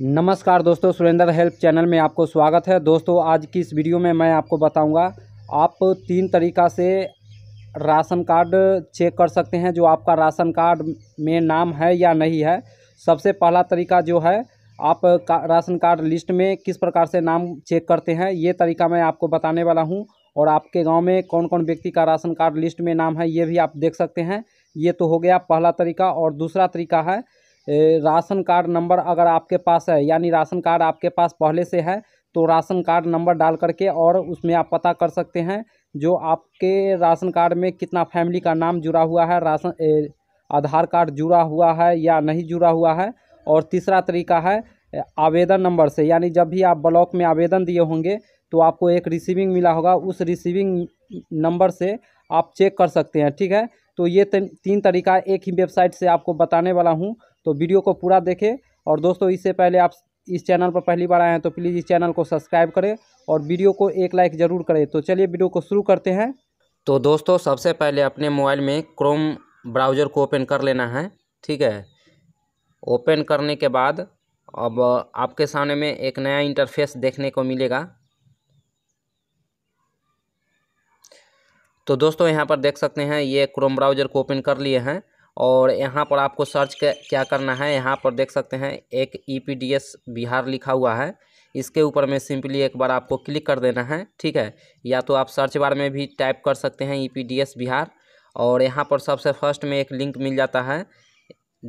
नमस्कार दोस्तों Surendra help channel में आपको स्वागत है दोस्तों आज की इस वीडियो में मैं आपको बताऊंगा आप तीन तरीका से राशन कार्ड चेक कर सकते हैं जो आपका राशन कार्ड में नाम है या नहीं है सबसे पहला तरीका जो है आप का, राशन कार्ड लिस्ट में किस प्रकार से नाम चेक करते हैं ये तरीका मैं आपको बताने वाला हूँ और आपके गाँव में कौन कौन व्यक्ति का राशन कार्ड लिस्ट में नाम है ये भी आप देख सकते हैं ये तो हो गया पहला तरीका और दूसरा तरीका है राशन कार्ड नंबर अगर आपके पास है यानी राशन कार्ड आपके पास पहले से है तो राशन कार्ड नंबर डाल करके और उसमें आप पता कर सकते हैं जो आपके राशन कार्ड में कितना फैमिली का नाम जुड़ा हुआ है राशन आधार कार्ड जुड़ा हुआ है या नहीं जुड़ा हुआ है और तीसरा तरीका है आवेदन नंबर से यानी जब भी आप ब्लॉक में आवेदन दिए होंगे तो आपको एक रिसीविंग मिला होगा उस रिसीविंग नंबर से आप चेक कर सकते हैं ठीक है तो ये तीन तरीका एक ही वेबसाइट से आपको बताने वाला हूँ तो वीडियो को पूरा देखें और दोस्तों इससे पहले आप इस चैनल पर पहली बार आए हैं तो प्लीज़ इस चैनल को सब्सक्राइब करें और वीडियो को एक लाइक ज़रूर करें तो चलिए वीडियो को शुरू करते हैं तो दोस्तों सबसे पहले अपने मोबाइल में क्रोम ब्राउज़र को ओपन कर लेना है ठीक है ओपन करने के बाद अब आपके सामने में एक नया इंटरफेस देखने को मिलेगा तो दोस्तों यहाँ पर देख सकते हैं ये क्रोम ब्राउज़र को ओपन कर लिए हैं और यहाँ पर आपको सर्च क्या करना है यहाँ पर देख सकते हैं एक ई e बिहार लिखा हुआ है इसके ऊपर में सिंपली एक बार आपको क्लिक कर देना है ठीक है या तो आप सर्च बार में भी टाइप कर सकते हैं ई e बिहार और यहाँ पर सबसे फर्स्ट में एक लिंक मिल जाता है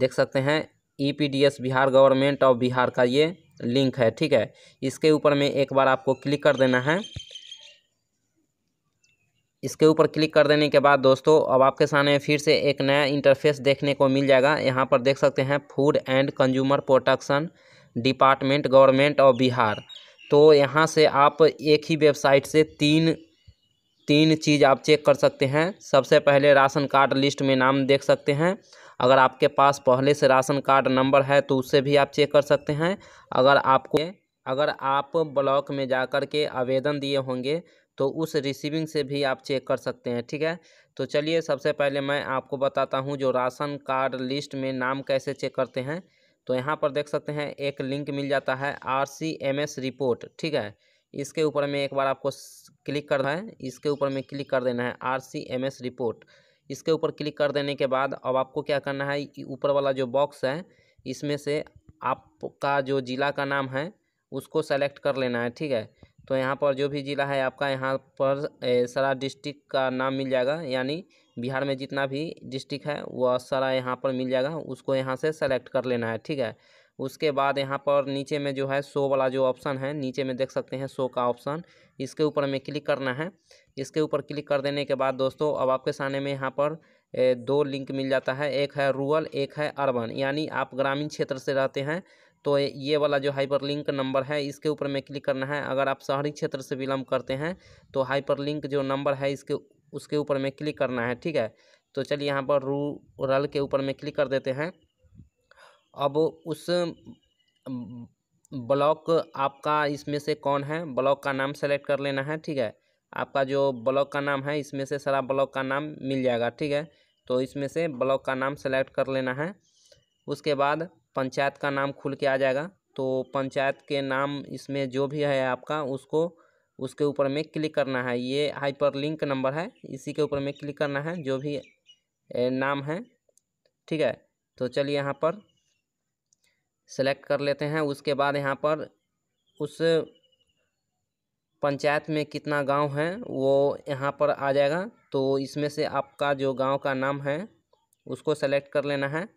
देख सकते हैं E e Bihar government of Bihar का ये लिंक है ठीक है इसके ऊपर में एक बार आपको क्लिक कर देना है इसके ऊपर क्लिक कर देने के बाद दोस्तों अब आपके सामने फिर से एक नया इंटरफेस देखने को मिल जाएगा यहाँ पर देख सकते हैं food and consumer protection department government of Bihar तो यहाँ से आप एक ही वेबसाइट से तीन तीन चीज़ आप चेक कर सकते हैं सबसे पहले राशन कार्ड लिस्ट में नाम देख सकते हैं अगर आपके पास पहले से राशन कार्ड नंबर है तो उससे भी आप चेक कर सकते हैं अगर आपको अगर आप ब्लॉक में जा कर के आवेदन दिए होंगे तो उस रिसीविंग से भी आप चेक कर सकते हैं ठीक है तो चलिए सबसे पहले मैं आपको बताता हूँ जो राशन कार्ड लिस्ट में नाम कैसे चेक करते हैं तो यहाँ पर देख सकते हैं एक लिंक मिल जाता है R C M S report ठीक है इसके ऊपर में एक बार आपको क्लिक करना है इसके ऊपर में क्लिक कर देना है R C M S report इसके ऊपर क्लिक कर देने के बाद अब आपको क्या करना है ऊपर वाला जो बॉक्स है इसमें से आपका जो ज़िला का नाम है उसको सेलेक्ट कर लेना है ठीक है तो यहाँ पर जो भी ज़िला है आपका यहाँ पर सारा डिस्ट्रिक्ट का नाम मिल जाएगा यानी बिहार में जितना भी डिस्ट्रिक्ट है वह सारा यहाँ पर मिल जाएगा उसको यहाँ से सेलेक्ट कर लेना है ठीक है उसके बाद यहाँ पर नीचे में जो है शो वाला जो ऑप्शन है नीचे में देख सकते हैं शो का ऑप्शन इसके ऊपर हमें क्लिक करना है इसके ऊपर क्लिक कर देने के बाद दोस्तों अब आपके सामने में यहाँ पर दो लिंक मिल जाता है एक है रूरल एक है अर्बन यानी आप ग्रामीण क्षेत्र से रहते हैं तो ये वाला जो हाइपरलिंक नंबर है इसके ऊपर में क्लिक करना है अगर आप शहरी क्षेत्र से बिलोंग करते हैं तो हाइपरलिंक जो नंबर है इसके उसके ऊपर में क्लिक करना है ठीक है तो चलिए यहाँ पर रूरल के ऊपर में क्लिक कर देते हैं अब उस ब्लॉक आपका इसमें से कौन है ब्लॉक का नाम सेलेक्ट कर लेना है ठीक है आपका जो ब्लॉक का नाम है इसमें से सारा ब्लॉक का नाम मिल जाएगा ठीक है तो इसमें से ब्लॉक का नाम सेलेक्ट कर लेना है उसके बाद पंचायत का नाम खुल के आ जाएगा तो पंचायत के नाम इसमें जो भी है आपका उसको उसके ऊपर में क्लिक करना है ये हाइपरलिंक नंबर है इसी के ऊपर में क्लिक करना है जो भी नाम है ठीक है तो चलिए यहाँ पर सेलेक्ट कर लेते हैं उसके बाद यहाँ पर उस पंचायत में कितना गांव है वो यहाँ पर आ जाएगा तो इसमें से आपका जो गांव का नाम है उसको सेलेक्ट कर लेना है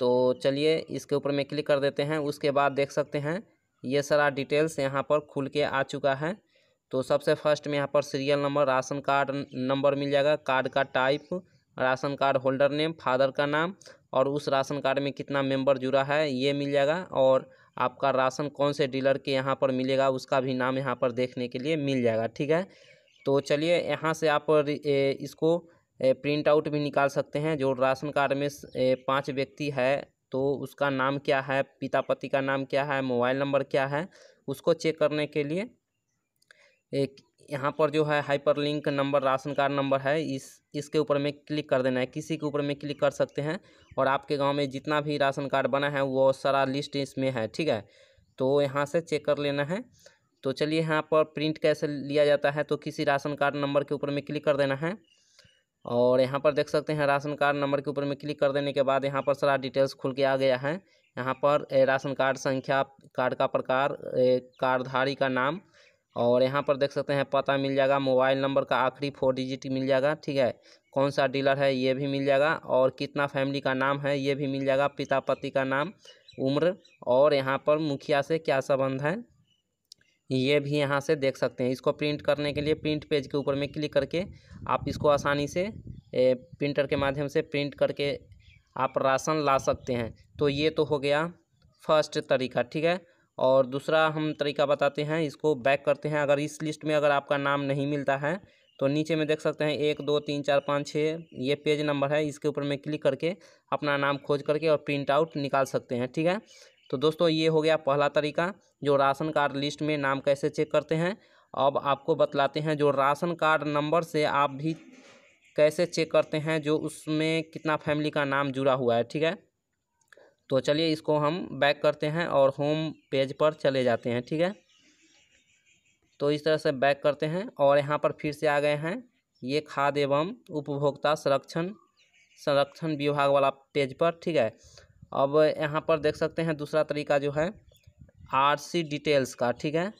तो चलिए इसके ऊपर में क्लिक कर देते हैं उसके बाद देख सकते हैं ये सारा डिटेल्स यहाँ पर खुल के आ चुका है तो सबसे फर्स्ट में यहाँ पर serial number ration card number मिल जाएगा कार्ड का type ration card holder name father का नाम और उस राशन कार्ड में कितना मेंबर जुड़ा है ये मिल जाएगा और आपका राशन कौन से डीलर के यहाँ पर मिलेगा उसका भी नाम यहाँ पर देखने के लिए मिल जाएगा ठीक है तो चलिए यहाँ से आप इसको प्रिंट आउट भी निकाल सकते हैं जो राशन कार्ड में पाँच व्यक्ति है तो उसका नाम क्या है पिता पति का नाम क्या है मोबाइल नंबर क्या है उसको चेक करने के लिए एक यहाँ पर जो है hyperlink number ration card number है इस इसके ऊपर में क्लिक कर देना है किसी के ऊपर में क्लिक कर सकते हैं और आपके गांव में जितना भी राशन कार्ड बना है वो सारा लिस्ट इसमें है ठीक है तो यहाँ से चेक कर लेना है तो चलिए यहाँ पर प्रिंट कैसे लिया जाता है तो किसी राशन कार्ड नंबर के ऊपर में क्लिक कर देना है और यहाँ पर देख सकते हैं राशन कार्ड नंबर के ऊपर में क्लिक कर देने के बाद यहाँ पर सारा डिटेल्स खुल के आ गया है यहाँ पर राशन कार्ड संख्या कार्ड का प्रकार कार्डधारी का नाम और यहाँ पर देख सकते हैं पता मिल जाएगा मोबाइल नंबर का आखिरी फोर डिजिट मिल जाएगा ठीक है कौन सा डीलर है ये भी मिल जाएगा और कितना फैमिली का नाम है ये भी मिल जाएगा पिता पति का नाम उम्र और यहाँ पर मुखिया से क्या संबंध है ये भी यहाँ से देख सकते हैं इसको प्रिंट करने के लिए प्रिंट पेज के ऊपर में क्लिक करके आप इसको आसानी से प्रिंटर के माध्यम से प्रिंट करके आप राशन ला सकते हैं तो ये तो हो गया फर्स्ट तरीका ठीक है और दूसरा हम तरीका बताते हैं इसको बैक करते हैं अगर इस लिस्ट में अगर आपका नाम नहीं मिलता है तो नीचे में देख सकते हैं एक दो तीन चार पाँच छः ये पेज नंबर है इसके ऊपर में क्लिक करके अपना नाम खोज करके और प्रिंट आउट निकाल सकते हैं ठीक है तो दोस्तों ये हो गया पहला तरीका जो राशन कार्ड लिस्ट में नाम कैसे चेक करते हैं अब आपको बतलाते हैं जो राशन कार्ड नंबर से आप भी कैसे चेक करते हैं जो उसमें कितना फैमिली का नाम जुड़ा हुआ है ठीक है तो चलिए इसको हम बैक करते हैं और होम पेज पर चले जाते हैं ठीक है तो इस तरह से बैक करते हैं और यहाँ पर फिर से आ गए हैं ये खाद एवं उपभोक्ता संरक्षण संरक्षण विभाग वाला पेज पर ठीक है अब यहाँ पर देख सकते हैं दूसरा तरीका जो है आरसी डिटेल्स का ठीक है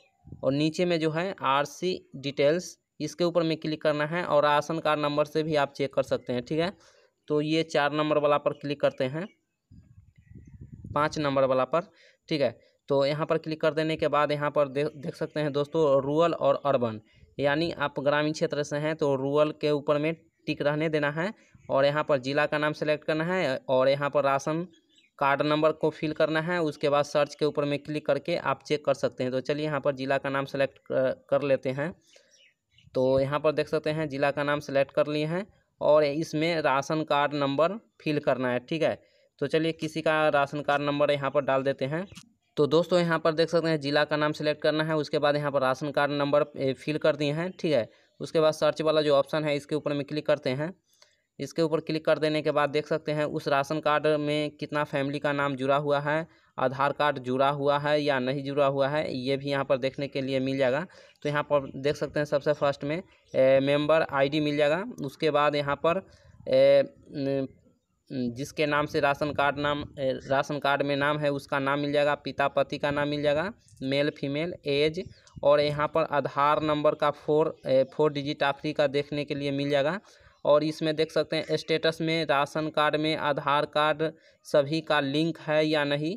और नीचे में जो है आरसी डिटेल्स इसके ऊपर में क्लिक करना है और राशन कार्ड नंबर से भी आप चेक कर सकते हैं ठीक है तो ये चार नंबर वाला पर क्लिक करते हैं पाँच नंबर वाला पर ठीक है तो यहाँ पर क्लिक कर देने के बाद यहाँ पर दे, देख सकते हैं दोस्तों रूरल और अर्बन यानी आप ग्रामीण क्षेत्र से हैं तो रूरल के ऊपर में टिक रहने देना है और यहाँ पर ज़िला का नाम सेलेक्ट करना है और यहाँ पर राशन कार्ड नंबर को फिल करना है उसके बाद सर्च के ऊपर में क्लिक करके आप चेक कर सकते हैं तो चलिए यहाँ पर ज़िला का नाम सेलेक्ट कर लेते हैं तो यहाँ पर देख सकते हैं ज़िला का नाम सेलेक्ट कर लिए हैं और इसमें राशन कार्ड नंबर फिल करना है ठीक है तो चलिए किसी का राशन कार्ड नंबर यहाँ पर डाल देते हैं तो दोस्तों यहाँ पर देख सकते हैं ज़िला का नाम सेलेक्ट करना है उसके बाद यहाँ पर राशन कार्ड नंबर फिल कर दिए हैं ठीक है उसके बाद सर्च वाला जो ऑप्शन है इसके ऊपर में क्लिक करते हैं इसके ऊपर क्लिक कर देने के बाद देख सकते हैं उस राशन कार्ड में कितना फैमिली का नाम जुड़ा हुआ है आधार कार्ड जुड़ा हुआ है या नहीं जुड़ा हुआ है ये भी यहाँ पर देखने के लिए मिल जाएगा तो यहाँ पर देख सकते हैं सबसे फर्स्ट में मेंबर आईडी मिल जाएगा उसके बाद यहाँ पर ए, जिसके नाम से राशन कार्ड नाम राशन कार्ड में नाम है उसका नाम मिल जाएगा पिता पति का नाम मिल जाएगा मेल फीमेल एज और यहाँ पर आधार नंबर का फोर फोर डिजिट आखिरी का देखने के लिए मिल जाएगा और इसमें देख सकते हैं स्टेटस में राशन कार्ड में आधार कार्ड सभी का लिंक है या नहीं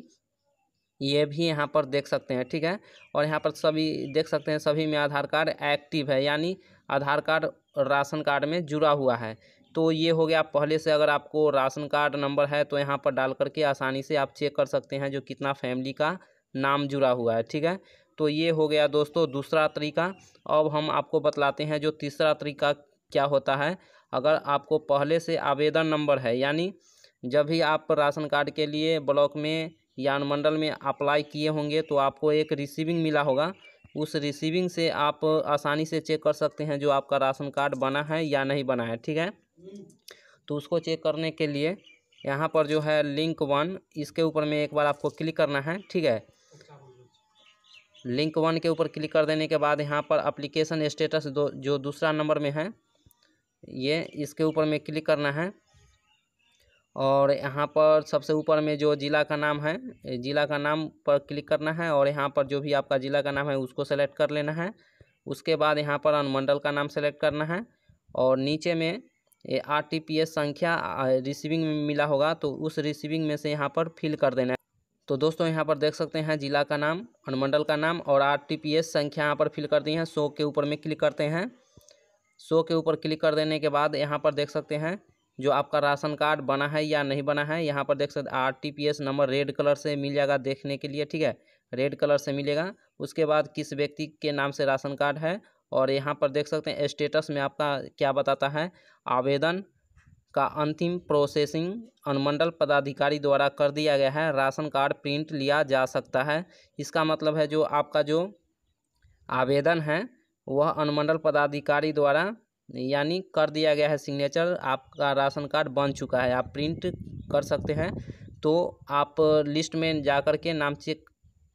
ये भी यहाँ पर देख सकते हैं ठीक है और यहाँ पर सभी देख सकते हैं सभी में आधार कार्ड एक्टिव है यानी आधार कार्ड राशन कार्ड में जुड़ा हुआ है तो ये हो गया पहले से अगर आपको राशन कार्ड नंबर है तो यहाँ पर डाल करके आसानी से आप चेक कर सकते हैं जो कितना फैमिली का नाम जुड़ा हुआ है ठीक है तो ये हो गया दोस्तों दूसरा तरीका अब हम आपको बतलाते हैं जो तीसरा तरीका क्या होता है अगर आपको पहले से आवेदन नंबर है यानी जब भी आप राशन कार्ड के लिए ब्लॉक में या अनुमंडल में अप्लाई किए होंगे तो आपको एक रिसीविंग मिला होगा उस रिसीविंग से आप आसानी से चेक कर सकते हैं जो आपका राशन कार्ड बना है या नहीं बना है ठीक है तो उसको चेक करने के लिए यहाँ पर जो है लिंक वन इसके ऊपर में एक बार आपको क्लिक करना है ठीक है लिंक वन के ऊपर क्लिक कर देने के बाद यहाँ पर अप्लीकेशन स्टेटस दो जो दूसरा नंबर में है ये इसके ऊपर में क्लिक करना है और यहाँ पर सबसे ऊपर में जो ज़िला का नाम है ज़िला का नाम पर क्लिक करना है और यहाँ पर जो भी आपका ज़िला का नाम है उसको सेलेक्ट कर लेना है उसके बाद यहाँ पर अनुमंडल का नाम सेलेक्ट करना है और नीचे में ये आर टी पी एस संख्या रिसीविंग में मिला होगा तो उस रिसीविंग में से यहाँ पर फिल कर देना है तो दोस्तों यहाँ पर देख सकते हैं ज़िला का नाम अनुमंडल का नाम और आर टी पी एस संख्या यहाँ पर फिल कर दी है सौ के ऊपर में क्लिक करते हैं शो के ऊपर क्लिक कर देने के बाद यहाँ पर देख सकते हैं जो आपका राशन कार्ड बना है या नहीं बना है यहाँ पर देख सकते R T P S number red colour से मिल जाएगा देखने के लिए ठीक है रेड कलर से मिलेगा उसके बाद किस व्यक्ति के नाम से राशन कार्ड है और यहाँ पर देख सकते हैं स्टेटस में आपका क्या बताता है आवेदन का अंतिम प्रोसेसिंग अनुमंडल पदाधिकारी द्वारा कर दिया गया है राशन कार्ड प्रिंट लिया जा सकता है इसका मतलब है जो आपका जो आवेदन है वह अनुमंडल पदाधिकारी द्वारा यानी कर दिया गया है सिग्नेचर आपका राशन कार्ड बन चुका है आप प्रिंट कर सकते हैं तो आप लिस्ट में जा कर के नाम चेक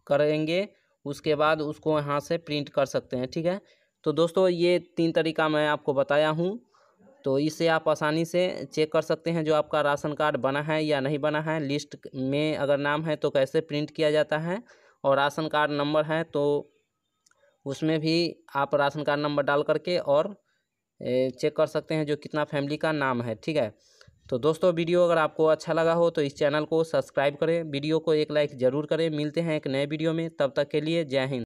करेंगे उसके बाद उसको यहाँ से प्रिंट कर सकते हैं ठीक है तो दोस्तों ये तीन तरीका मैं आपको बताया हूँ तो इसे आप आसानी से चेक कर सकते हैं जो आपका राशन कार्ड बना है या नहीं बना है लिस्ट में अगर नाम है तो कैसे प्रिंट किया जाता है और राशन कार्ड नंबर है तो उसमें भी आप राशन कार्ड नंबर डाल करके और चेक कर सकते हैं जो कितना फैमिली का नाम है ठीक है तो दोस्तों वीडियो अगर आपको अच्छा लगा हो तो इस चैनल को सब्सक्राइब करें वीडियो को एक लाइक ज़रूर करें मिलते हैं एक नए वीडियो में तब तक के लिए जय हिंद